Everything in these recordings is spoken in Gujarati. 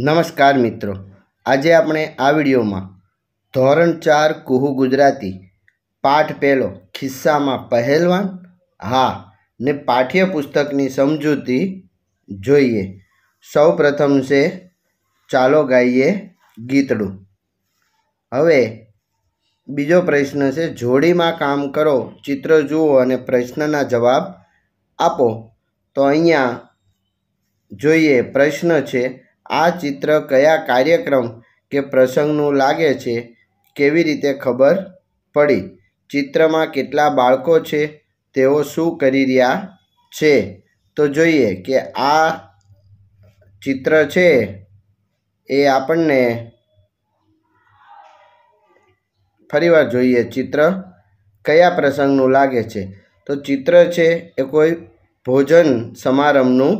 નમસ્કાર મિત્રો આજે આપણે આ વિડીયોમાં ધોરણ ચાર કુહુ ગુજરાતી પાઠ પહેલો ખિસ્સામાં પહેલવાન હા ને પાઠ્યપુસ્તકની સમજૂતી જોઈએ સૌ પ્રથમ છે ચાલો ગાઈએ ગીતડું હવે બીજો પ્રશ્ન છે જોડીમાં કામ કરો ચિત્ર જુઓ અને પ્રશ્નના જવાબ આપો તો અહીંયા જોઈએ પ્રશ્ન છે આ ચિત્ર કયા કાર્યક્રમ કે પ્રસંગનું લાગે છે કેવી રીતે ખબર પડી ચિત્રમાં કેટલા બાળકો છે તેઓ શું કરી રહ્યા છે તો જોઈએ કે આ ચિત્ર છે એ આપણને ફરીવાર જોઈએ ચિત્ર કયા પ્રસંગનું લાગે છે તો ચિત્ર છે એ કોઈ ભોજન સમારંભનું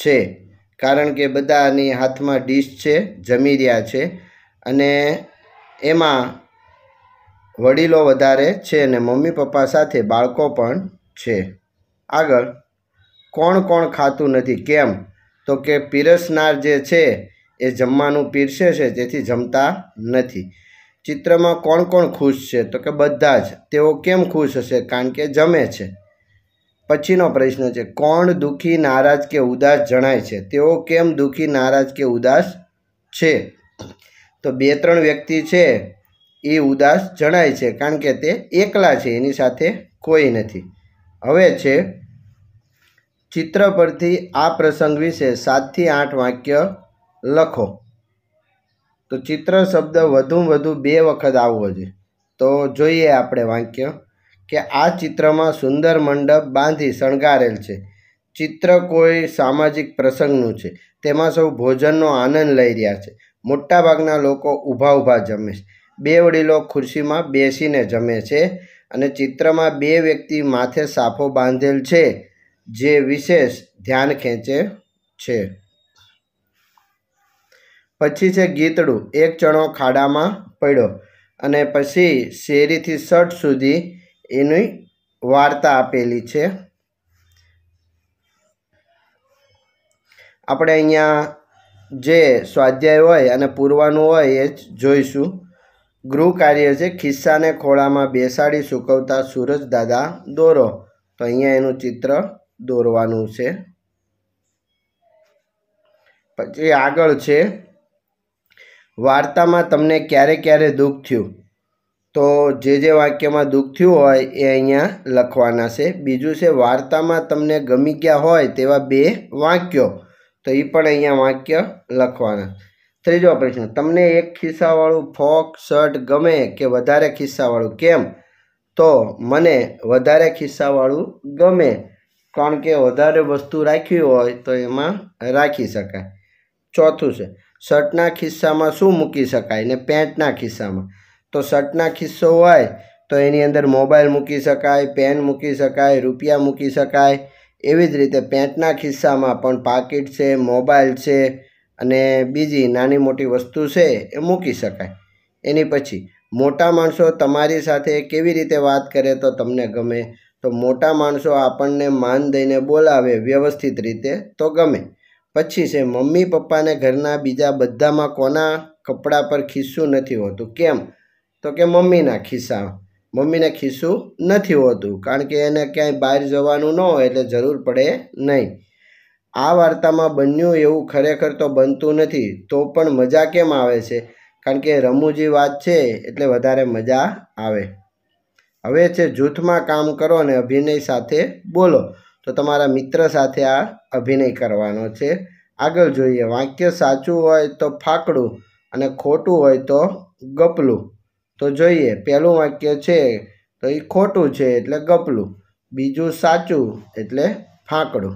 છે કારણ કે બધાની હાથમાં ડીશ છે જમી રહ્યા છે અને એમાં વડીલો વધારે છે અને મમ્મી પપ્પા સાથે બાળકો પણ છે આગળ કોણ કોણ ખાતું નથી કેમ તો કે પીરસનાર જે છે એ જમવાનું પીરસે છે તેથી જમતા નથી ચિત્રમાં કોણ કોણ ખુશ છે તો કે બધા જ તેઓ કેમ ખુશ હશે કારણ કે જમે છે પછીનો પ્રશ્ન છે કોણ દુઃખી નારાજ કે ઉદાસ જણાય છે તેઓ કેમ દુઃખી નારાજ કે ઉદાસ છે તો બે ત્રણ વ્યક્તિ છે એ ઉદાસ જણાય છે કારણ કે તે એકલા છે એની સાથે કોઈ નથી હવે છે ચિત્ર પરથી આ પ્રસંગ વિશે સાતથી આઠ વાક્ય લખો તો ચિત્ર શબ્દ વધુ વધુ બે વખત આવવો જોઈએ તો જોઈએ આપણે વાક્ય કે આ ચિત્રમાં સુંદર મંડપ બાંધી શણગારેલ છે ચિત્ર કોઈ સામાજિક પ્રસંગનું છે તેમાં સૌ ભોજનનો આનંદ લઈ રહ્યા છે મોટાભાગના લોકો ઊભા ઊભા જમે છે બે વડીલો ખુરશીમાં બેસીને જમે છે અને ચિત્રમાં બે વ્યક્તિ માથે સાફો બાંધેલ છે જે વિશેષ ધ્યાન ખેંચે છે પછી છે ગીતડું એક ચણો ખાડામાં પડ્યો અને પછી શેરીથી શર્ટ સુધી એની વાર્તા આપેલી છે આપણે અહીંયા જે સ્વાધ્યાય હોય અને પૂરવાનું હોય એ જ જોઈશું ગૃહ કાર્ય છે ખિસ્સાને ખોળામાં બેસાડી સૂકવતા સૂરજ દાદા દોરો તો અહીંયા એનું ચિત્ર દોરવાનું છે પછી આગળ છે વાર્તામાં તમને ક્યારે ક્યારે દુઃખ થયું તો જે જે વાક્યમાં દુઃખ થયું હોય એ અહીંયા લખવાના છે બીજું છે વાર્તામાં તમને ગમી ગયા હોય તેવા બે વાક્યો તો એ પણ અહીંયા વાક્ય લખવાના ત્રીજો પ્રશ્ન તમને એક ખિસ્સાવાળું ફોક શર્ટ ગમે કે વધારે ખિસ્સાવાળું કેમ તો મને વધારે ખિસ્સાવાળું ગમે કારણ કે વધારે વસ્તુ રાખવી હોય તો એમાં રાખી શકાય ચોથું છે શર્ટના ખિસ્સામાં શું મૂકી શકાય ને પેન્ટના ખિસ્સામાં તો શર્ટના ખિસ્સો હોય તો એની અંદર મોબાઈલ મૂકી શકાય પેન મૂકી શકાય રૂપિયા મૂકી શકાય એવી જ રીતે પેન્ટના ખિસ્સામાં પણ પાકીટ છે મોબાઈલ છે અને બીજી નાની મોટી વસ્તુ છે એ મૂકી શકાય એની પછી મોટા માણસો તમારી સાથે કેવી રીતે વાત કરે તો તમને ગમે તો મોટા માણસો આપણને માન દઈને બોલાવે વ્યવસ્થિત રીતે તો ગમે પછી છે મમ્મી પપ્પાને ઘરના બીજા બધામાં કોના કપડાં પર ખિસ્સું નથી હોતું કેમ તો કે મમ્મીના ખિસ્સા મમ્મીને ખિસ્સું નથી હોતું કારણ કે એને ક્યાંય બહાર જવાનું ન હોય એટલે જરૂર પડે નહીં આ વાર્તામાં બન્યું એવું ખરેખર તો બનતું નથી તો પણ મજા કેમ આવે છે કારણ કે રમૂજી વાત છે એટલે વધારે મજા આવે હવે છે જૂથમાં કામ કરો અને અભિનય સાથે બોલો તો તમારા મિત્ર સાથે આ અભિનય કરવાનો છે આગળ જોઈએ વાક્ય સાચું હોય તો ફાકડું અને ખોટું હોય તો ગપલું તો જોઈએ પહેલું વાક્ય છે તો એ ખોટું છે એટલે ગપલું બીજું સાચું એટલે ફાંકડું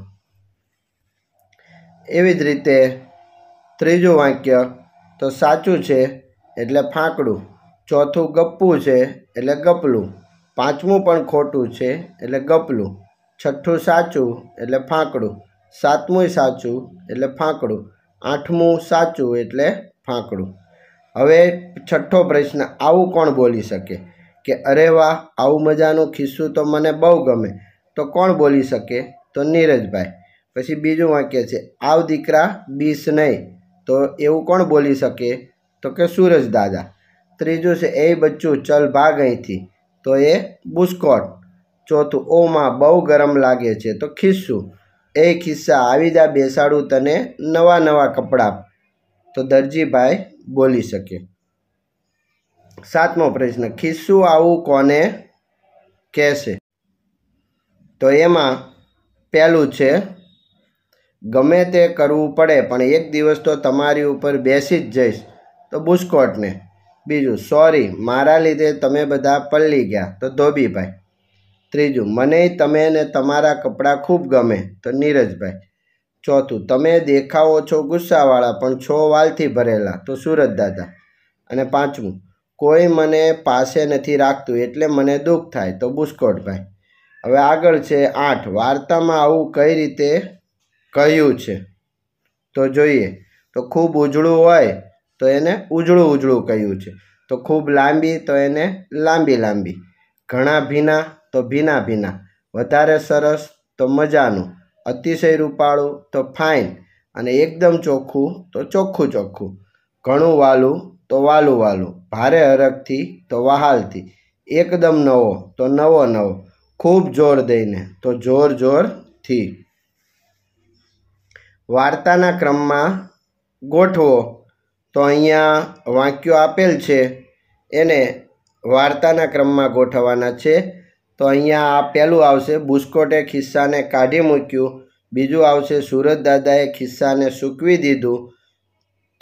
એવી જ રીતે ત્રીજું વાક્ય તો સાચું છે એટલે ફાંકડું ચોથું ગપ્પું છે એટલે ગપલું પાંચમું પણ ખોટું છે એટલે ગપલું છઠ્ઠું સાચું એટલે ફાંકડું સાતમું સાચું એટલે ફાંકડું આઠમું સાચું એટલે ફાંકડું હવે છઠ્ઠો પ્રશ્ન આવું કોણ બોલી શકે કે અરે વાહ આવું મજાનું ખિસ્સું તો મને બહુ ગમે તો કોણ બોલી શકે તો નીરજભાઈ પછી બીજું વાક્ય છે આવ દીકરા બીસ નહીં તો એવું કોણ બોલી શકે તો કે સૂરજ દાદા ત્રીજું છે એ બચ્ચું ચલ ભાગ અહીંથી તો એ બુસ્કોટ ચોથું ઓ બહુ ગરમ લાગે છે તો ખિસ્સું એ ખિસ્સા આવી જા બેસાડું તને નવા નવા કપડાં તો દરજીભાઈ બોલી શકે સાતમો પ્રશ્ન ખિસ્સું આવું કોને કહેશે તો એમાં પહેલું છે ગમે તે કરવું પડે પણ એક દિવસ તો તમારી ઉપર બેસી જ જઈશ તો બુસ્કોટને બીજું સોરી મારા લીધે તમે બધા પલ્લી ગયા તો ધોબીભાઈ ત્રીજું મને તમે ને તમારા કપડાં ખૂબ ગમે તો નીરજભાઈ ચોથું તમે દેખાવો છો ગુસ્સાવાળા પણ છો વાલથી ભરેલા તો સુરત દાદા અને પાંચમું કોઈ મને પાસે નથી રાખતું એટલે મને દુઃખ થાય તો બુસ્કોટભાઈ હવે આગળ છે આઠ વાર્તામાં આવું કઈ રીતે કહ્યું છે તો જોઈએ તો ખૂબ ઉજળું હોય તો એને ઉજળું ઉજળું કહ્યું છે તો ખૂબ લાંબી તો એને લાંબી લાંબી ઘણા ભીના તો ભીના ભીના વધારે સરસ તો મજાનું અતિશય રૂપાળું તો ફાઇન અને એકદમ ચોખ્ખું તો ચોખ્ખું ચોખ્ખું ઘણું વાલું તો વાલું વાલું ભારે હરખથી તો વહાલથી એકદમ નવો તો નવો નવો ખૂબ જોર દઈને તો જોર જોરથી વાર્તાના ક્રમમાં ગોઠવો તો અહીંયા વાક્યો આપેલ છે એને વાર્તાના ક્રમમાં ગોઠવવાના છે તો અહીંયા આ પહેલું આવશે બુસ્કોટે ખિસ્સાને કાઢી મૂક્યું બીજું આવશે સુરત દાદાએ ખિસ્સાને સૂકવી દીધું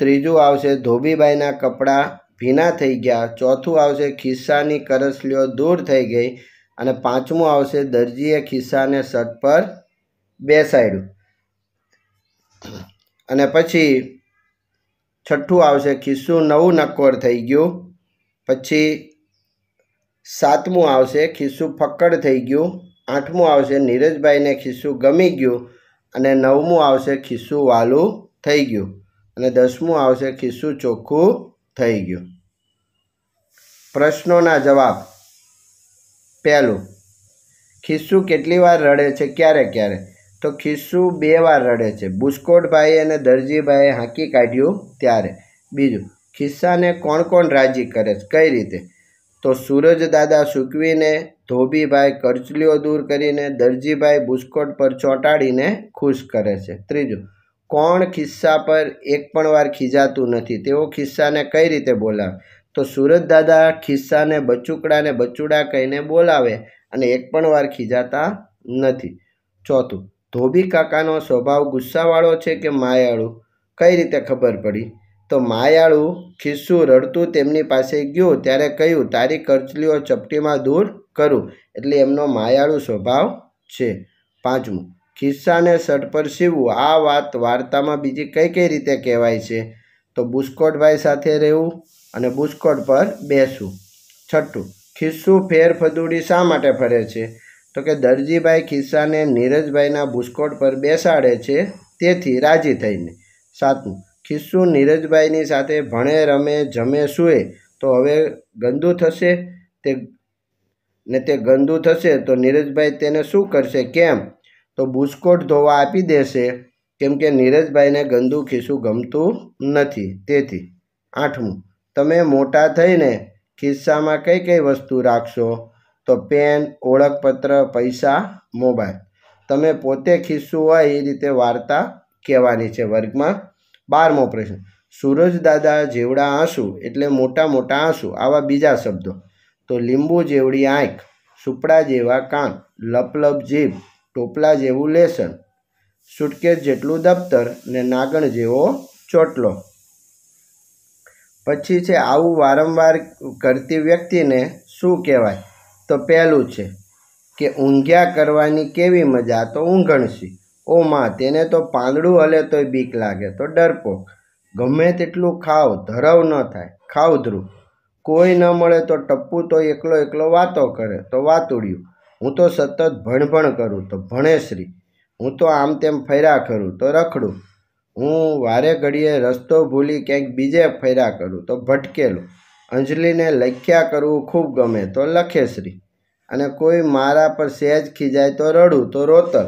ત્રીજું આવશે ધોબીબાઈના કપડાં ભીના થઈ ગયા ચોથું આવશે ખિસ્સાની કરસલીઓ દૂર થઈ ગઈ અને પાંચમું આવશે દરજીએ ખિસ્સાને શર્ટ પર બેસાડ્યું અને પછી છઠ્ઠું આવશે ખિસ્સું નવું નક્કોર થઈ ગયું પછી સાતમું આવશે ખિસ્સું ફક્કડ થઈ ગયું આઠમું આવશે નીરજભાઈને ખિસ્સું ગમી ગયું અને નવમું આવશે ખિસ્સું વાલું થઈ ગયું અને દસમું આવશે ખિસ્સું ચોખ્ખું થઈ ગયું પ્રશ્નોના જવાબ પહેલું ખિસ્સું કેટલી વાર રડે છે ક્યારે ક્યારે તો ખિસ્સું બે વાર રડે છે બુસ્કોટભાઈ અને દરજીભાઈએ હાંકી કાઢ્યું ત્યારે બીજું ખિસ્સાને કોણ કોણ રાજી કરે છે કઈ રીતે તો સૂરજદાદા સૂકવીને ધોબીભાઈ કરચલીઓ દૂર કરીને દરજીભાઈ બુસ્કોટ પર ચોંટાડીને ખુશ કરે છે ત્રીજું કોણ ખિસ્સા પર એક પણ વાર ખીજાતું નથી તેઓ ખિસ્સાને કઈ રીતે બોલાવે તો સુરત દાદા ખિસ્સાને બચુકડાને બચુડા કહીને બોલાવે અને એક પણ વાર ખીજાતા નથી ચોથું ધોબી કાકાનો સ્વભાવ ગુસ્સાવાળો છે કે માયાળુ કઈ રીતે ખબર પડી તો માયાળુ ખિસ્સું રડતું તેમની પાસે ગયું ત્યારે કહ્યું તારી કરચલીઓ ચપટીમાં દૂર કરું એટલે એમનો માયાળુ સ્વભાવ છે પાંચમું ખિસ્સાને શર્ટ પર સીવવું આ વાત વાર્તામાં બીજી કઈ કઈ રીતે કહેવાય છે તો બુસ્કોટભાઈ સાથે રહેવું અને બુસ્કોટ પર બેસવું છઠ્ઠું ખિસ્સું ફેરફદુડી શા માટે ફરે છે તો કે દરજીભાઈ ખિસ્સાને નીરજભાઈના બુસ્કોટ પર બેસાડે છે તેથી રાજી થઈને સાતમું ખિસ્સુ નીરજભાઈની સાથે ભણે રમે જમે સૂએ તો હવે ગંદુ થશે તે ને તે ગંદુ થશે તો નીરજભાઈ તેને શું કરશે કેમ તો બુસ્કોટ ધોવા આપી દેશે કેમકે નીરજભાઈને ગંદુ ખિસ્સું ગમતું નથી તેથી આઠમું તમે મોટા થઈને ખિસ્સામાં કઈ કઈ વસ્તુ રાખશો તો પેન ઓળખપત્ર પૈસા મોબાઈલ તમે પોતે ખિસ્સું હોય એ રીતે વાર્તા કહેવાની છે વર્ગમાં બારમો પ્રશ્ન સૂરજદાદા જેવડા આંસુ એટલે મોટા મોટા આંસુ આવા બીજા શબ્દો તો લીંબુ જેવડી આંખ સુપડા જેવા કાન લપલપ જીભ ટોપલા જેવું લેસન સુટકેસ જેટલું દફતર ને નાગણ જેવો ચોટલો પછી છે આવું વારંવાર કરતી વ્યક્તિને શું કહેવાય તો પહેલું છે કે ઊંઘ્યા કરવાની કેવી મજા તો ઊંઘણસી ઓ માં તેને તો પાંદડું હલે તોય બીક લાગે તો ડરપોક ગમે તેટલું ખાવ ધરાવ ન થાય ખાવ ધ્રુવ કોઈ ન મળે તો ટપ્પુ તો એકલો એકલો વાતો કરે તો વાતુડ્યું હું તો સતત ભણભણ કરું તો ભણેશ્રી હું તો આમ તેમ ફર્યા કરું તો રખડું હું વારે ઘડીએ રસ્તો ભૂલી ક્યાંક બીજે ફર્યા કરું તો ભટકેલું અંજલિને લખ્યા કરવું ખૂબ ગમે તો લખેશ્રી અને કોઈ મારા પર સહેજ ખીજાય તો રડું તો રોતર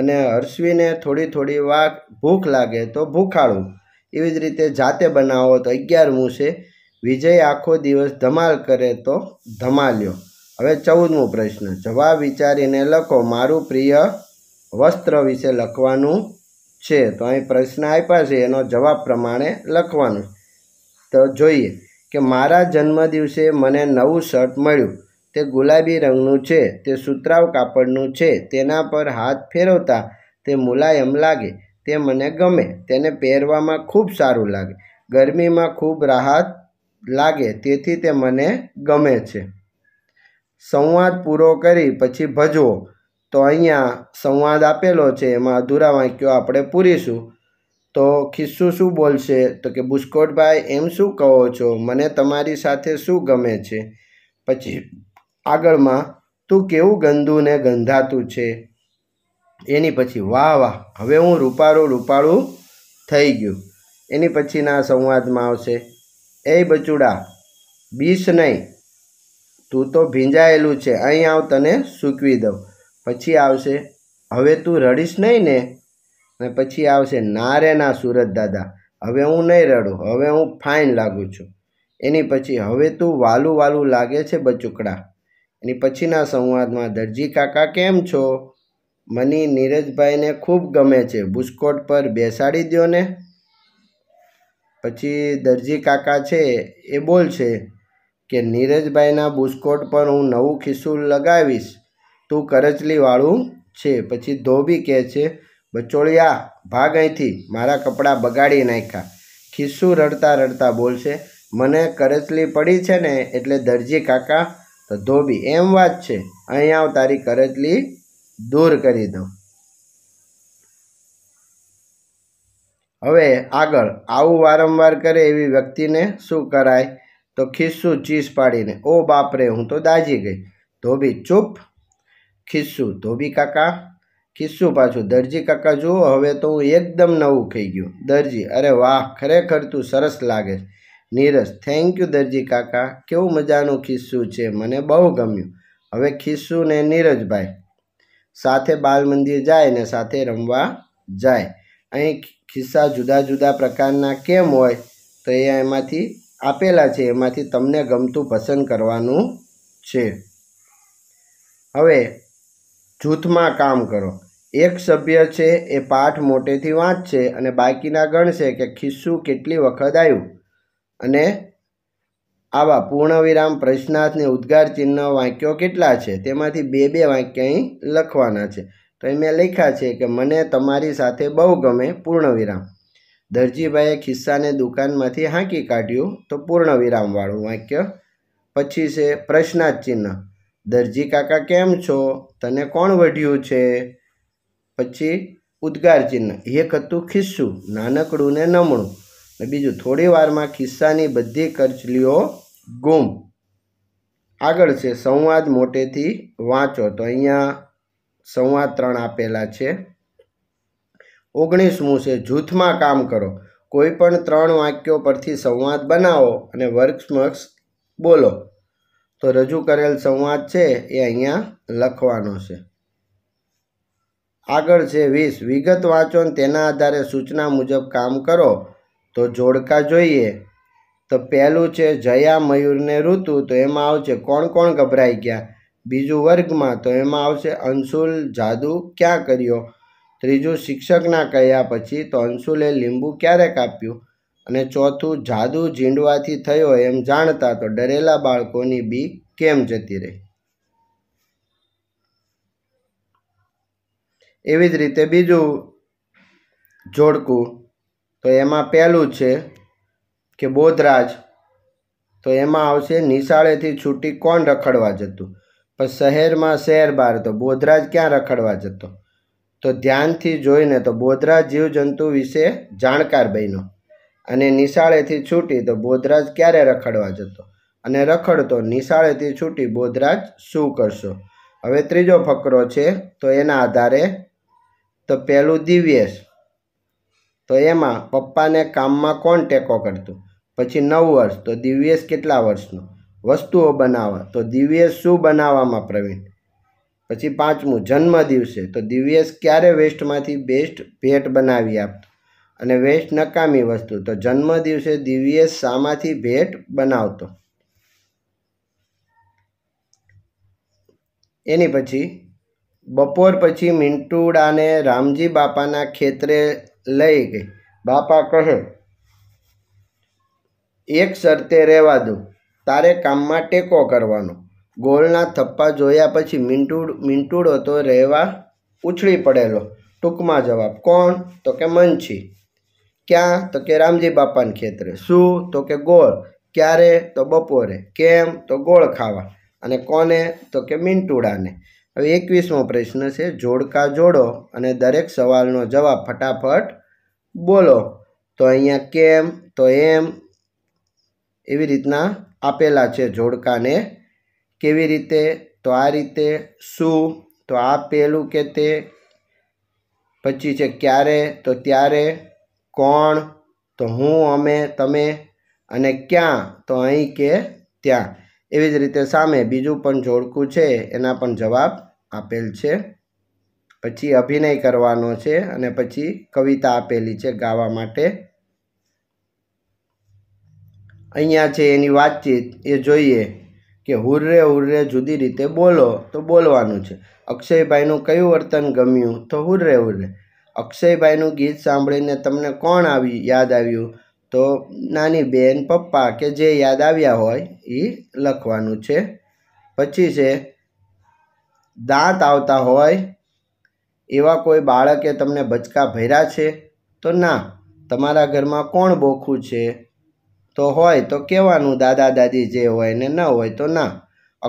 અને હર્ષવીને થોડી થોડી વાર ભૂખ લાગે તો ભૂખાડું એવી જ રીતે જાતે બનાવો તો અગિયારમું છે વિજય આખો દિવસ ધમાલ કરે તો ધમાલ્યો હવે ચૌદમો પ્રશ્ન જવાબ વિચારીને લખો મારું પ્રિય વસ્ત્ર વિશે લખવાનું છે તો અહીં પ્રશ્ન આપ્યા છે એનો જવાબ પ્રમાણે લખવાનું તો જોઈએ કે મારા જન્મદિવસે મને નવું શર્ટ મળ્યું તે ગુલાબી રંગનું છે તે સુતરાવ કાપડનું છે તેના પર હાથ ફેરવતા તે મુલાયમ લાગે તે મને ગમે તેને પહેરવામાં ખૂબ સારું લાગે ગરમીમાં ખૂબ રાહત લાગે તેથી તે મને ગમે છે સંવાદ પૂરો કરી પછી ભજવો તો અહીંયા સંવાદ આપેલો છે એમાં અધૂરા વાંક્યો આપણે પૂરીશું તો ખિસ્સુ શું બોલશે તો કે બુસ્કોટભાઈ એમ શું કહો છો મને તમારી સાથે શું ગમે છે પછી આગળમાં તું કેવું ગંદુ ને ગંધાતું છે એની પછી વાહ વાહ હવે હું રૂપાળું રૂપાળું થઈ ગયું એની પછીના સંવાદમાં આવશે એ બચુડા બીસ નહીં તું તો ભીંજાયેલું છે અહીં આવ તને સૂકવી દઉં પછી આવશે હવે તું રડીશ નહીં ને ને પછી આવશે ના રે ના સુરત દાદા હવે હું નહીં રડું હવે હું ફાઇન લાગું છું એની પછી હવે તું વાલું વાલું લાગે છે બચુકડા એની પછીના સંવાદમાં દરજી કાકા કેમ છો મને નીરજભાઈને ખૂબ ગમે છે બુસ્કોટ પર બેસાડી દો ને પછી દરજી કાકા છે એ બોલશે કે નીરજભાઈના બુસ્કોટ પર હું નવું ખિસ્સું લગાવીશ તું કરચલીવાળું છે પછી ધોબી કહે છે બચોળિયા ભાગ અહીંથી મારા કપડાં બગાડી નાખ્યા ખિસ્સું રડતા રડતા બોલશે મને કરચલી પડી છે ને એટલે દરજી કાકા તો ધોબી એમ વાત છે અહીં આવ તારી કરજલી દૂર કરી દઉં હવે આગળ આવું વારંવાર કરે એવી વ્યક્તિને શું કરાય તો ખિસ્સું ચીસ પાડીને ઓ બાપરે હું તો દાજી ગઈ ધોબી ચૂપ ખિસ્સું ધોબી કાકા ખિસ્સું પાછું દરજી કાકા જુઓ હવે તો હું એકદમ નવું ખાઈ ગયું દરજી અરે વાહ ખરેખર તું સરસ લાગે છે નીરજ થેન્ક યુ દરજી કાકા કેવું મજાનું ખિસ્સું છે મને બહુ ગમ્યું હવે ખિસ્સું ને નીરજભાઈ સાથે બાલ મંદિર જાય ને સાથે રમવા જાય અહીં ખિસ્સા જુદા જુદા પ્રકારના કેમ હોય તો એ એમાંથી આપેલા છે એમાંથી તમને ગમતું પસંદ કરવાનું છે હવે જૂથમાં કામ કરો એક સભ્ય છે એ પાઠ મોટેથી વાંચશે અને બાકીના ગણશે કે ખિસ્સું કેટલી વખત આવ્યું અને આવા પૂર્ણવિરામ પ્રશ્નાર્થને ઉદ્ગાર ચિહ્ન વાક્યો કેટલા છે તેમાંથી બે બે વાક્ય અહીં લખવાના છે તો એ મેં લખ્યા છે કે મને તમારી સાથે બહુ ગમે પૂર્ણવિરામ દરજીભાઈએ ખિસ્સાને દુકાનમાંથી હાંકી કાઢ્યું તો પૂર્ણવિરામવાળું વાક્ય પછી છે પ્રશ્નાર્થ ચિહ્ન દરજી કાકા કેમ છો તને કોણ વઢ્યું છે પછી ઉદ્ગાર ચિહ્ન એક હતું ખિસ્સું નાનકડું ને નમણું બીજું થોડી વારમાં ખિસ્સાની બધી કરચલીઓ ગુમ આગળ છે સંવાદ મોટેથી વાંચો તો અહીંયા સંવાદ ત્રણ આપેલા છે ઓગણીસમું છે જૂથમાં કામ કરો કોઈ પણ ત્રણ વાક્યો પરથી સંવાદ બનાવો અને વર્ગ સમક્ષ બોલો તો રજૂ કરેલ સંવાદ છે એ અહીંયા લખવાનો છે આગળ છે વીસ વિગત વાંચો અને તેના આધારે સૂચના મુજબ કામ કરો તો જોડકા જોઈએ તો પહેલું છે જયા મયુરને ઋતુ તો એમાં આવશે કોણ કોણ ગભરાઈ ગયા બીજું વર્ગમાં તો એમાં આવશે અંશુલ જાદુ ક્યાં કર્યો ત્રીજું શિક્ષકના કહ્યા પછી તો અંશુલે લીંબુ ક્યારે કાપ્યું અને ચોથું જાદુ ઝીંડવાથી થયો એમ જાણતા તો ડરેલા બાળકોની બી કેમ જતી રહી એવી જ રીતે બીજું જોડકું તો એમાં પહેલું છે કે બોધરાજ તો એમાં આવશે નિશાળેથી છૂટી કોણ રખડવા જતું પણ શહેરમાં શહેર બહાર તો બોધરાજ ક્યાં રખડવા જતો તો ધ્યાનથી જોઈને તો બોધરાજ જીવજંતુ વિશે જાણકાર બન્યો અને નિશાળેથી છૂટી તો બોધરાજ ક્યારે રખડવા જતો અને રખડતો નિશાળેથી છૂટી બોધરાજ શું કરશો હવે ત્રીજો ફકરો છે તો એના આધારે તો પહેલું દિવ્યેશ તો એમાં પપ્પાને કામમાં કોણ ટેકો કરતું પછી નવ વર્ષ તો દિવ્યેશ કેટલા વર્ષનું વસ્તુઓ બનાવવા તો દિવ્યેશ શું બનાવવામાં પ્રવીણ પછી પાંચમું જન્મ દિવસે તો દિવ્યેશ ક્યારે વેસ્ટમાંથી બેસ્ટ ભેટ બનાવી આપતો અને વેસ્ટ નકામી વસ્તુ તો જન્મ દિવસે દિવ્યેશ શામાંથી ભેટ બનાવતો એની પછી બપોર પછી મિન્ટુડાને રામજી બાપાના ખેતરે લઈ ગઈ બાપા કહે એક શરતે રહેવા દો તારે કામમાં ટેકો કરવાનો ગોળના થપ્પા જોયા પછી મિંટુડ મિંટુડો તો રહેવા ઉછળી પડેલો ટૂંકમાં જવાબ કોણ તો કે મંછી ક્યાં તો કે રામજી બાપાના ખેતરે શું તો કે ગોળ ક્યારે તો બપોરે કેમ તો ગોળ ખાવા અને કોને તો કે મિંટુડાને હવે એકવીસમો પ્રશ્ન છે જોડકા જોડો અને દરેક સવાલનો જવાબ ફટાફટ બોલો તો અહીંયા કેમ તો એમ એવી રીતના આપેલા છે જોડકાને કેવી રીતે તો આ રીતે શું તો આ પેલું કે તે પછી છે ક્યારે તો ત્યારે કોણ તો હું અમે તમે અને ક્યાં તો અહીં કે ત્યાં એવી જ રીતે સામે બીજું પણ જોડકું છે એના પણ જવાબ આપેલ છે પછી અભિનય કરવાનો છે અને પછી કવિતા આપેલી છે ગાવા માટે અહીંયા છે એની વાતચીત એ જોઈએ કે હુર્રે હુર્રે જુદી રીતે બોલો તો બોલવાનું છે અક્ષયભાઈનું કયું વર્તન ગમ્યું તો હુર્રે હુર્રે અક્ષયભાઈનું ગીત સાંભળીને તમને કોણ આવી યાદ આવ્યું તો નાની બેન પપ્પા કે જે યાદ આવ્યા હોય એ લખવાનું છે પછી છે દાંત આવતા હોય એવા કોઈ બાળકે તમને બચકા ભર્યા છે તો ના તમારા ઘરમાં કોણ બોખું છે તો હોય તો કહેવાનું દાદા દાદી જે હોય ને ન હોય તો ના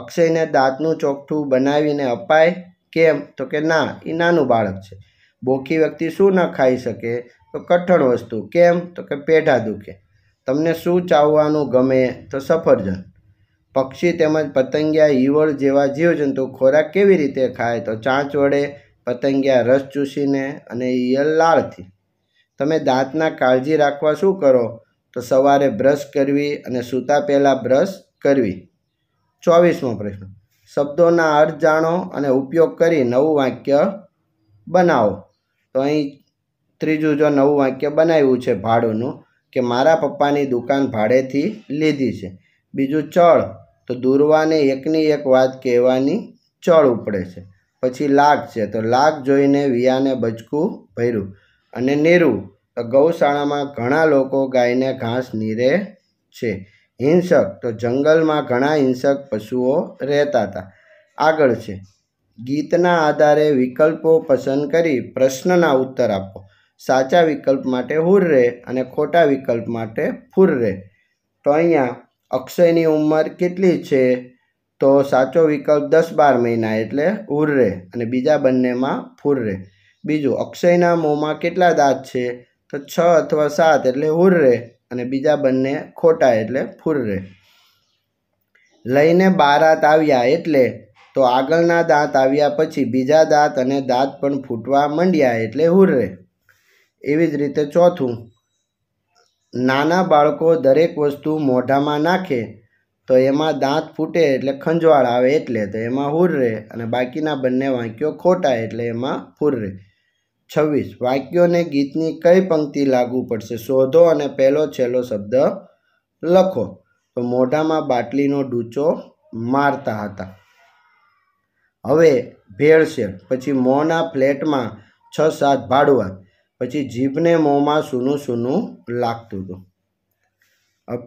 અક્ષયને દાંતનું ચોકઠું બનાવીને અપાય કેમ તો કે ના એ નાનું બાળક છે બોખી વ્યક્તિ શું ન ખાઈ શકે તો કઠણ વસ્તુ કેમ તો કે પેઢા દુખે તમને શું ચાવવાનું ગમે તો સફરજન પક્ષી તેમજ પતંગિયા ઈવળ જેવા જીવજંતુ ખોરાક કેવી રીતે ખાય તો ચાંચ વડે પતંગિયા રસ ચૂસીને અને ઈયળ લાળથી તમે દાંતના કાળજી રાખવા શું કરો તો સવારે બ્રશ કરવી અને સૂતા પહેલાં બ્રશ કરવી ચોવીસમો પ્રશ્ન શબ્દોના અર્થ જાણો અને ઉપયોગ કરી નવું વાક્ય બનાવો તો અહીં ત્રીજું જો નવું વાક્ય બનાવ્યું છે ભાડુંનું કે મારા પપ્પાની દુકાન ભાડેથી લીધી છે બીજું ચળ તો દૂરવાને એકની એક વાત કહેવાની ચળ ઉપડે છે પછી લાગ છે તો લાગ જોઈને વિયાને બચકું ભર્યું અને નીરું તો ગૌશાળામાં ઘણા લોકો ગાયને ઘાસ નીરે છે હિંસક તો જંગલમાં ઘણા હિંસક પશુઓ રહેતા હતા આગળ છે ગીતના આધારે વિકલ્પો પસંદ કરી પ્રશ્નના ઉત્તર આપો સાચા વિકલ્પ માટે હુર રહે અને ખોટા વિકલ્પ માટે ફૂર રહે તો અહીંયા અક્ષયની ઉંમર કેટલી છે તો સાચો વિકલ્પ દસ બાર મહિના એટલે હુર રહે અને બીજા બંનેમાં ફૂર રહે બીજું અક્ષયના મોંમાં કેટલા દાંત છે તો છ અથવા સાત એટલે હુર રહે અને બીજા બંને ખોટા એટલે ફૂર રહે લઈને બારાત આવ્યા એટલે તો આગળના દાંત આવ્યા પછી બીજા દાંત અને દાંત પણ ફૂટવા માંડ્યા એટલે હુર રહે એવી જ રીતે ચોથું નાના બાળકો દરેક વસ્તુ મોઢામાં નાખે તો એમાં દાંત ફૂટે એટલે ખંજવાળ આવે એટલે તો એમાં હુર રહે અને બાકીના બંને વાક્યો ખોટા એટલે એમાં ફૂર રહે છવ્વીસ વાક્યોને ગીતની કઈ પંક્તિ લાગુ પડશે શોધો અને પહેલો છેલ્લો શબ્દ લખો તો મોઢામાં બાટલીનો ડૂચો મારતા હતા હવે ભેળસેળ પછી મોંના ફ્લેટમાં છ સાત ભાડુઆ પછી જીભને મોંમાં સૂનું સૂનું લાગતું હતું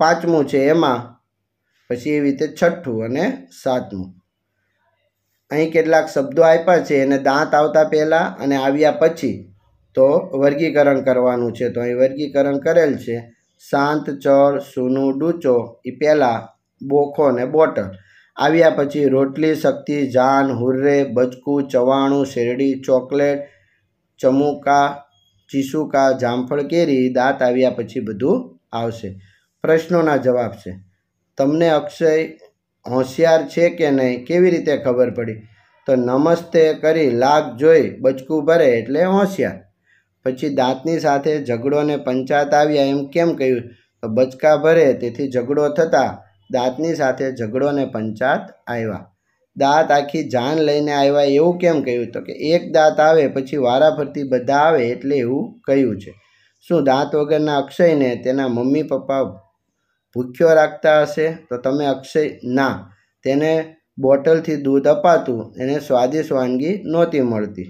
પાંચમું છે એમાં પછી એવી રીતે છઠ્ઠું અને સાતમું અહીં કેટલાક શબ્દો આપ્યા છે એને દાંત આવતા પહેલાં અને આવ્યા પછી તો વર્ગીકરણ કરવાનું છે તો અહીં વર્ગીકરણ કરેલ છે શાંત ચર સૂનું ડૂચો એ પહેલાં બોખો ને બોટલ આવ્યા પછી રોટલી શક્તિ જાન હુર્રે બચકું ચવાણું શેરડી ચોકલેટ ચમુકા ચીસુકા જામફળ કેરી દાંત આવ્યા પછી બધું આવશે પ્રશ્નોના જવાબ છે તમને અક્ષય હોશિયાર છે કે નહીં કેવી રીતે ખબર પડી તો નમસ્તે કરી લાગ જોઈ બચકું ભરે એટલે હોશિયાર પછી દાંતની સાથે ઝઘડો ને પંચાત આવ્યા એમ કેમ કહ્યું તો બચકા ભરે તેથી ઝઘડો થતાં દાંતની સાથે ઝઘડો ને પંચાત આવ્યા દાંત આખી જાન લઈને આવ્યા એવું કેમ કહ્યું તો કે એક દાંત આવે પછી વારાફરતી બધા આવે એટલે એવું કહ્યું છે શું દાંત વગરના અક્ષયને તેના મમ્મી પપ્પા ભૂખ્યો રાખતા હશે તો તમે અક્ષય ના તેને બોટલથી દૂધ અપાતું એને સ્વાદિષ્ટ વાનગી નહોતી મળતી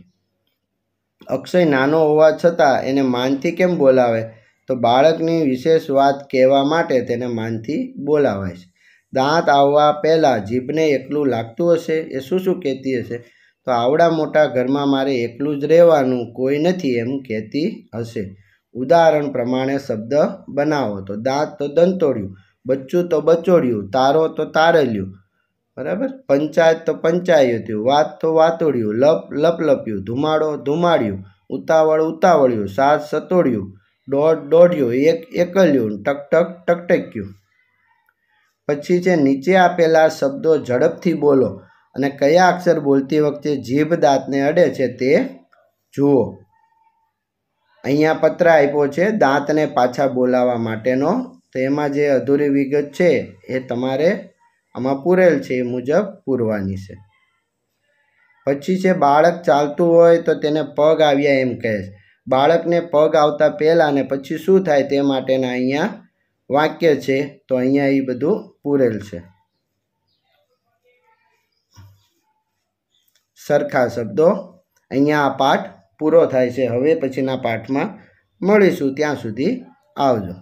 અક્ષય નાનો હોવા છતાં એને માનથી કેમ બોલાવે તો બાળકની વિશેષ વાત કહેવા માટે તેને માનથી બોલાવાય છે દાંત આવવા પહેલાં જીભને એકલું લાગતું હશે એ શું શું કહેતી હશે તો આવડા મોટા ઘરમાં મારે એકલું જ રહેવાનું કોઈ નથી એમ કહેતી હશે ઉદાહરણ પ્રમાણે શબ્દ બનાવો તો દાંત તો દંતોડ્યું બચ્ચું તો બચોડ્યું તારો તો તારલ્યું બરાબર પંચાયત તો પંચાયત્યું વાત તો વાતોડ્યું લપ લપ લપ્યું ધુમાડો ધુમાડ્યું ઉતાવળ ઉતાવળ્યું સાત સતોડ્યું દોઢ દોઢ્યું એક એકલ્યું ટકટક ટકટક્યું પછી છે નીચે આપેલા શબ્દો ઝડપથી બોલો અને કયા અક્ષર બોલતી વખતે જીભ દાંતને અડે છે તે જુઓ અહીંયા પત્ર આપ્યો છે દાંતને પાછા બોલાવવા માટેનો તો એમાં જે અધૂરી વિગત છે એ તમારે આમાં પૂરેલ છે એ મુજબ પૂરવાની છે પછી છે બાળક ચાલતું હોય તો તેને પગ આવ્યા એમ કહે બાળકને પગ આવતા પહેલાં અને પછી શું થાય તે માટેના અહીંયા વાક્ય છે તો અહીંયા એ બધું પૂરેલ છે સરખા શબ્દો અહીંયા આ પાઠ પૂરો થાય છે હવે પછીના પાઠમાં મળીશું ત્યાં સુધી આવજો